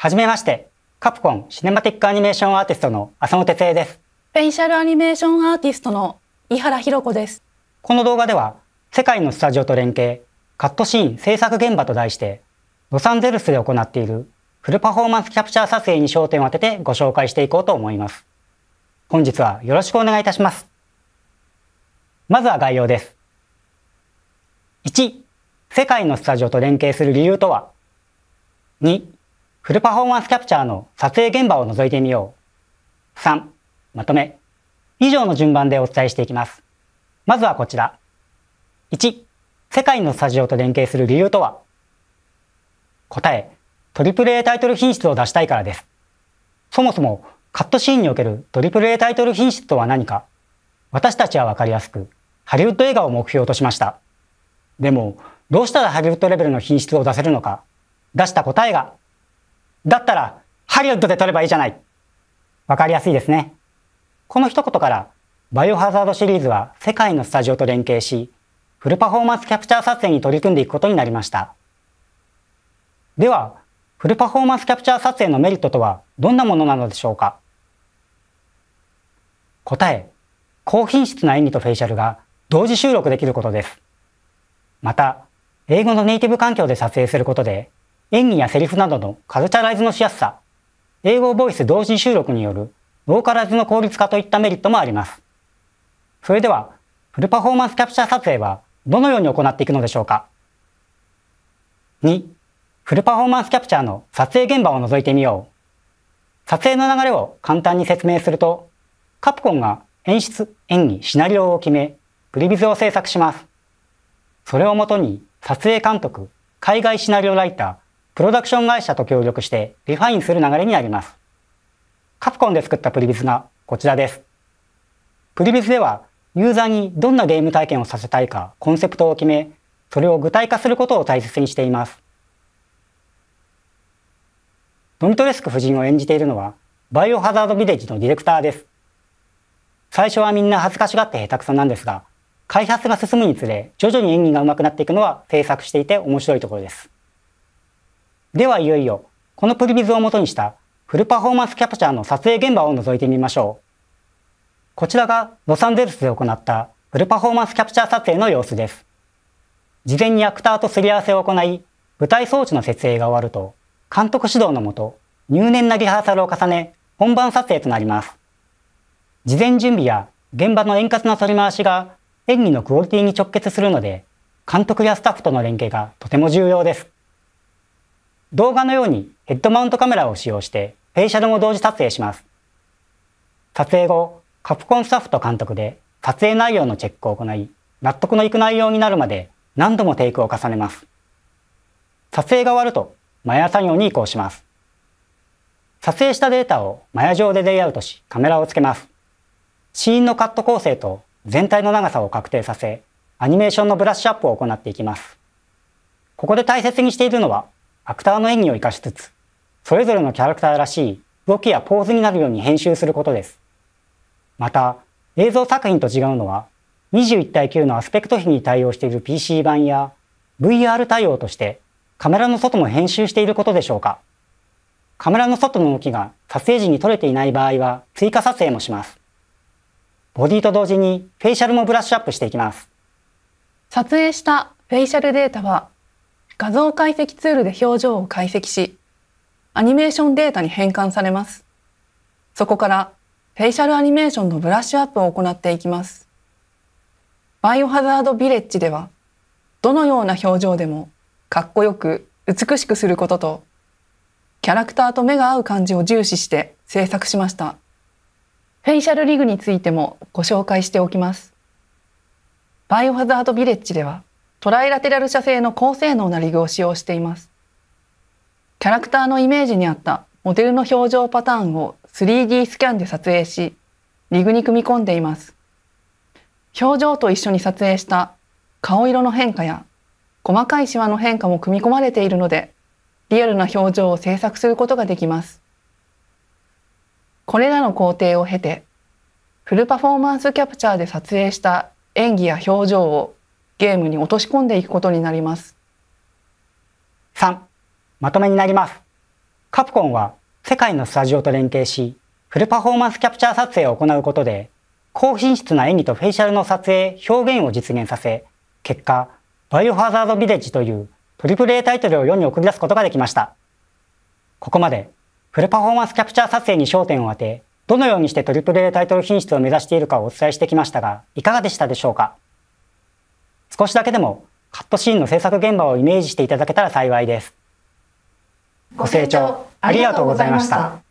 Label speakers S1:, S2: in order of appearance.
S1: はじめまして、カプコンシネマティックアニメーションアーティストの浅野哲恵です。
S2: フェイシャルアニメーションアーティストの井原博子です。
S1: この動画では、世界のスタジオと連携、カットシーン制作現場と題して、ロサンゼルスで行っているフルパフォーマンスキャプチャー撮影に焦点を当ててご紹介していこうと思います。本日はよろしくお願いいたします。まずは概要です。1、世界のスタジオと連携する理由とは ?2、フルパフォーマンスキャプチャーの撮影現場を覗いてみよう。3、まとめ。以上の順番でお伝えしていきます。まずはこちら。1、世界のスタジオと連携する理由とは答え、AAA タイトル品質を出したいからです。そもそもカットシーンにおける AAA タイトル品質とは何か、私たちはわかりやすく、ハリウッド映画を目標としました。でも、どうしたらハリウッドレベルの品質を出せるのか、出した答えがだったら、ハリウッドで撮ればいいじゃない。わかりやすいですね。この一言から、バイオハザードシリーズは世界のスタジオと連携し、フルパフォーマンスキャプチャー撮影に取り組んでいくことになりました。では、フルパフォーマンスキャプチャー撮影のメリットとはどんなものなのでしょうか答え、高品質な演技とフェイシャルが同時収録できることです。また、英語のネイティブ環境で撮影することで、演技やセリフなどのカルチャライズのしやすさ、英語ボイス同時収録によるローカライズの効率化といったメリットもあります。それでは、フルパフォーマンスキャプチャー撮影はどのように行っていくのでしょうか ?2、フルパフォーマンスキャプチャーの撮影現場を覗いてみよう。撮影の流れを簡単に説明すると、カプコンが演出、演技、シナリオを決め、プリビズを制作します。それをもとに撮影監督、海外シナリオライター、プロダクション会社と協力してリファインする流れになります。カプコンで作ったプリビスがこちらです。プリビスではユーザーにどんなゲーム体験をさせたいかコンセプトを決め、それを具体化することを大切にしています。ドミトレスク夫人を演じているのは、バイオハザードビレッジのディレクターです。最初はみんな恥ずかしがって下手くそなんですが、開発が進むにつれ、徐々に演技が上手くなっていくのは制作していて面白いところです。ではいよいよ、このプリビズを元にしたフルパフォーマンスキャプチャーの撮影現場を覗いてみましょう。こちらがロサンゼルスで行ったフルパフォーマンスキャプチャー撮影の様子です。事前にアクターとすり合わせを行い、舞台装置の設営が終わると、監督指導のもと、入念なリハーサルを重ね、本番撮影となります。事前準備や現場の円滑な取り回しが演技のクオリティに直結するので、監督やスタッフとの連携がとても重要です。動画のようにヘッドマウントカメラを使用してフェイシャルも同時撮影します。撮影後、カプコンスタッフと監督で撮影内容のチェックを行い、納得のいく内容になるまで何度もテイクを重ねます。撮影が終わると、マヤ作業に移行します。撮影したデータをマヤ上でレイアウトし、カメラをつけます。シーンのカット構成と全体の長さを確定させ、アニメーションのブラッシュアップを行っていきます。ここで大切にしているのは、アクターの演技を活かしつつ、それぞれのキャラクターらしい動きやポーズになるように編集することです。また、映像作品と違うのは、21対9のアスペクト比に対応している PC 版や VR 対応としてカメラの外も編集していることでしょうか。カメラの外の動きが撮影時に撮れていない場合は追加撮影もします。ボディと同時にフェイシャルもブラッシュアップしていきます。
S2: 撮影したフェイシャルデータは画像解析ツールで表情を解析し、アニメーションデータに変換されます。そこから、フェイシャルアニメーションのブラッシュアップを行っていきます。バイオハザードビレッジでは、どのような表情でもかっこよく美しくすることと、キャラクターと目が合う感じを重視して制作しました。フェイシャルリグについてもご紹介しておきます。バイオハザードビレッジでは、トライラテラル社製の高性能なリグを使用しています。キャラクターのイメージに合ったモデルの表情パターンを 3D スキャンで撮影し、リグに組み込んでいます。表情と一緒に撮影した顔色の変化や細かいシワの変化も組み込まれているので、リアルな表情を制作することができます。これらの工程を経て、フルパフォーマンスキャプチャーで撮影した演技や表情をゲームに落とし込んでいくこと
S1: になります。3. まとめになります。カプコンは世界のスタジオと連携し、フルパフォーマンスキャプチャー撮影を行うことで、高品質な演技とフェイシャルの撮影、表現を実現させ、結果、バイオハザードビレッジという AAA タイトルを世に送り出すことができました。ここまで、フルパフォーマンスキャプチャー撮影に焦点を当て、どのようにして AAA タイトル品質を目指しているかをお伝えしてきましたが、いかがでしたでしょうか少しだけでもカットシーンの制作現場をイメージしていただけたら幸いです。ご清聴あり
S2: がとうございました。